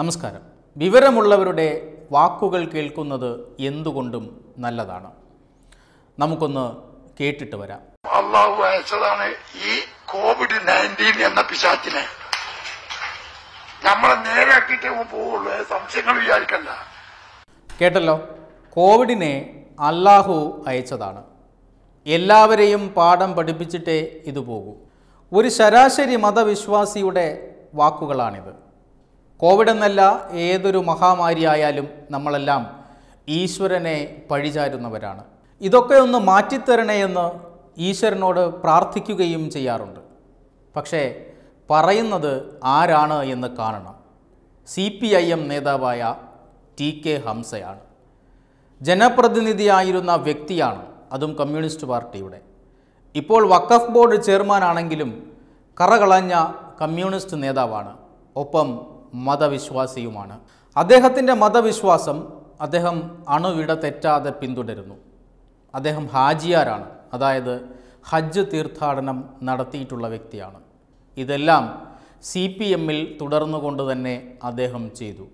നമസ്കാരം വിവരമുള്ളവരുടെ വാക്കുകൾ കേൾക്കുന്നത് എന്തുകൊണ്ടും നല്ലതാണ് നമുക്കൊന്ന് കേട്ടിട്ട് വരാം അള്ളാഹു അയച്ചതാണ് ഈ കോവിഡ് നയൻറ്റീൻ എന്ന പിശാച്ചിനെ നമ്മളെ നേരാക്കിയിട്ടേ പോവുള്ളൂ സംശയങ്ങൾ വിചാരിക്കണ്ട കേട്ടല്ലോ കോവിഡിനെ അള്ളാഹു അയച്ചതാണ് എല്ലാവരെയും പാഠം പഠിപ്പിച്ചിട്ടേ ഇത് പോകൂ ഒരു ശരാശരി മതവിശ്വാസിയുടെ വാക്കുകളാണിത് കോവിഡ് എന്നല്ല ഏതൊരു മഹാമാരി ആയാലും നമ്മളെല്ലാം ഈശ്വരനെ പഴിചാരുന്നവരാണ് ഇതൊക്കെ ഒന്ന് മാറ്റിത്തരണേ എന്ന് ഈശ്വരനോട് പ്രാർത്ഥിക്കുകയും ചെയ്യാറുണ്ട് പക്ഷേ പറയുന്നത് ആരാണ് എന്ന് കാണണം സി പി ഐ എം നേതാവായ ടി കെ ഹംസയാണ് ജനപ്രതിനിധിയായിരുന്ന വ്യക്തിയാണ് അതും കമ്മ്യൂണിസ്റ്റ് പാർട്ടിയുടെ ഇപ്പോൾ വഖഫ് ബോർഡ് ചെയർമാനാണെങ്കിലും കറകളഞ്ഞ കമ്മ്യൂണിസ്റ്റ് നേതാവാണ് ഒപ്പം മതവിശ്വാസിയുമാണ് അദ്ദേഹത്തിൻ്റെ മതവിശ്വാസം അദ്ദേഹം അണുവിട തെറ്റാതെ പിന്തുടരുന്നു അദ്ദേഹം ഹാജിയാരാണ് അതായത് ഹജ്ജ് തീർത്ഥാടനം നടത്തിയിട്ടുള്ള വ്യക്തിയാണ് ഇതെല്ലാം സി പി എമ്മിൽ തുടർന്നുകൊണ്ട് തന്നെ അദ്ദേഹം ചെയ്തു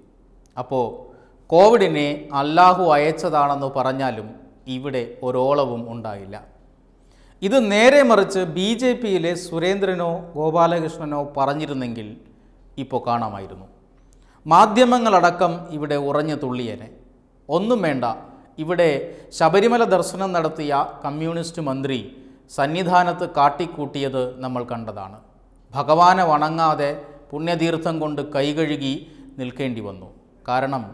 അപ്പോൾ കോവിഡിനെ അല്ലാഹു അയച്ചതാണെന്ന് പറഞ്ഞാലും ഇവിടെ ഒരോളവും ഉണ്ടായില്ല ഇത് നേരെ മറിച്ച് ബി ജെ പിയിലെ സുരേന്ദ്രനോ ഗോപാലകൃഷ്ണനോ പറഞ്ഞിരുന്നെങ്കിൽ ഇപ്പോൾ കാണാമായിരുന്നു മാധ്യമങ്ങളടക്കം ഇവിടെ ഉറഞ്ഞ തുള്ളിയനെ ഒന്നും വേണ്ട ഇവിടെ ശബരിമല ദർശനം നടത്തിയ കമ്മ്യൂണിസ്റ്റ് മന്ത്രി സന്നിധാനത്ത് കാട്ടിക്കൂട്ടിയത് നമ്മൾ കണ്ടതാണ് ഭഗവാനെ വണങ്ങാതെ പുണ്യതീർത്ഥം കൊണ്ട് കൈകഴുകി നിൽക്കേണ്ടി വന്നു കാരണം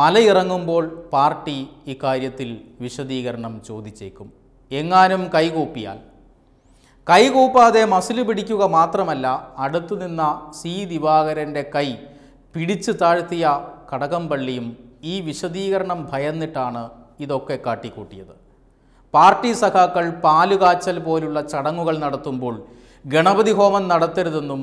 മലയിറങ്ങുമ്പോൾ പാർട്ടി ഇക്കാര്യത്തിൽ വിശദീകരണം ചോദിച്ചേക്കും എങ്ങാനും കൈകൂപ്പിയാൽ കൈകൂപ്പാതെ മസിൽ പിടിക്കുക മാത്രമല്ല അടുത്തു നിന്ന സി ദിവാകരൻ്റെ കൈ പിടിച്ചു താഴ്ത്തിയ കടകംപള്ളിയും ഈ വിശദീകരണം ഭയന്നിട്ടാണ് ഇതൊക്കെ കാട്ടിക്കൂട്ടിയത് പാർട്ടി സഖാക്കൾ പാലുകാച്ചൽ പോലുള്ള ചടങ്ങുകൾ നടത്തുമ്പോൾ ഗണപതി ഹോമം നടത്തരുതെന്നും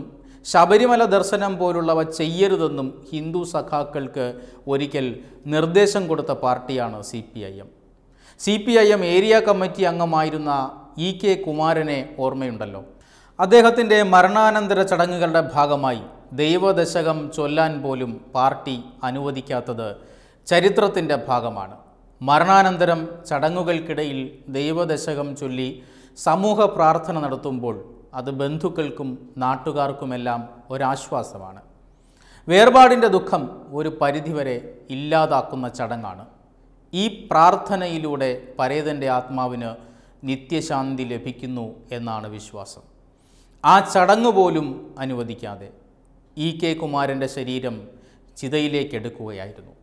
ശബരിമല ദർശനം പോലുള്ളവ ചെയ്യരുതെന്നും ഹിന്ദു സഖാക്കൾക്ക് ഒരിക്കൽ നിർദ്ദേശം കൊടുത്ത പാർട്ടിയാണ് C P I M C P I M area committee അംഗമായിരുന്ന ഇ കെ കുമാരനെ ഓർമ്മയുണ്ടല്ലോ അദ്ദേഹത്തിൻ്റെ മരണാനന്തര ചടങ്ങുകളുടെ ഭാഗമായി ദൈവദശകം ചൊല്ലാൻ പോലും പാർട്ടി അനുവദിക്കാത്തത് ചരിത്രത്തിൻ്റെ ഭാഗമാണ് മരണാനന്തരം ചടങ്ങുകൾക്കിടയിൽ ദൈവദശകം ചൊല്ലി സമൂഹ പ്രാർത്ഥന നടത്തുമ്പോൾ അത് ബന്ധുക്കൾക്കും നാട്ടുകാർക്കുമെല്ലാം ഒരാശ്വാസമാണ് വേർപാടിൻ്റെ ദുഃഖം ഒരു പരിധിവരെ ഇല്ലാതാക്കുന്ന ചടങ്ങാണ് ഈ പ്രാർത്ഥനയിലൂടെ പരേതൻ്റെ ആത്മാവിന് നിത്യശാന്തി ലഭിക്കുന്നു എന്നാണ് വിശ്വാസം ആ ചടങ്ങ് പോലും അനുവദിക്കാതെ ഇ കെ കുമാരൻ്റെ ശരീരം ചിതയിലേക്ക് എടുക്കുകയായിരുന്നു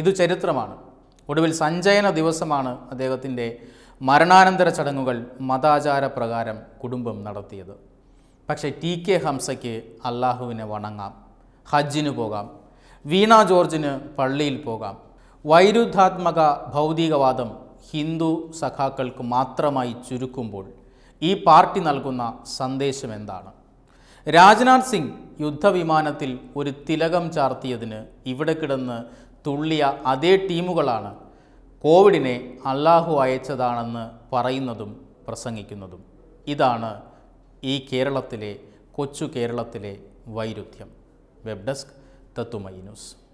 ഇത് ചരിത്രമാണ് ഒടുവിൽ സഞ്ജയന ദിവസമാണ് അദ്ദേഹത്തിൻ്റെ മരണാനന്തര ചടങ്ങുകൾ മതാചാര പ്രകാരം കുടുംബം നടത്തിയത് പക്ഷേ ടി കെ ഹംസയ്ക്ക് അള്ളാഹുവിനെ വണങ്ങാം ഹജ്ജിന് പോകാം വീണ ജോർജിന് പള്ളിയിൽ പോകാം വൈരുദ്ധാത്മക ഭൗതികവാദം ഹിന്ദു സഖാക്കൾക്ക് മാത്രമായി ചുരുക്കുമ്പോൾ ഈ പാർട്ടി നൽകുന്ന സന്ദേശം എന്താണ് രാജ്നാഥ് സിംഗ് യുദ്ധവിമാനത്തിൽ ഒരു തിലകം ചാർത്തിയതിന് ഇവിടെ കിടന്ന് തുള്ളിയ അതേ ടീമുകളാണ് കോവിഡിനെ അള്ളാഹു അയച്ചതാണെന്ന് പറയുന്നതും പ്രസംഗിക്കുന്നതും ഇതാണ് ഈ കേരളത്തിലെ കൊച്ചു കേരളത്തിലെ വൈരുദ്ധ്യം വെബ് ഡെസ്ക് തത്തുമൈ ന്യൂസ്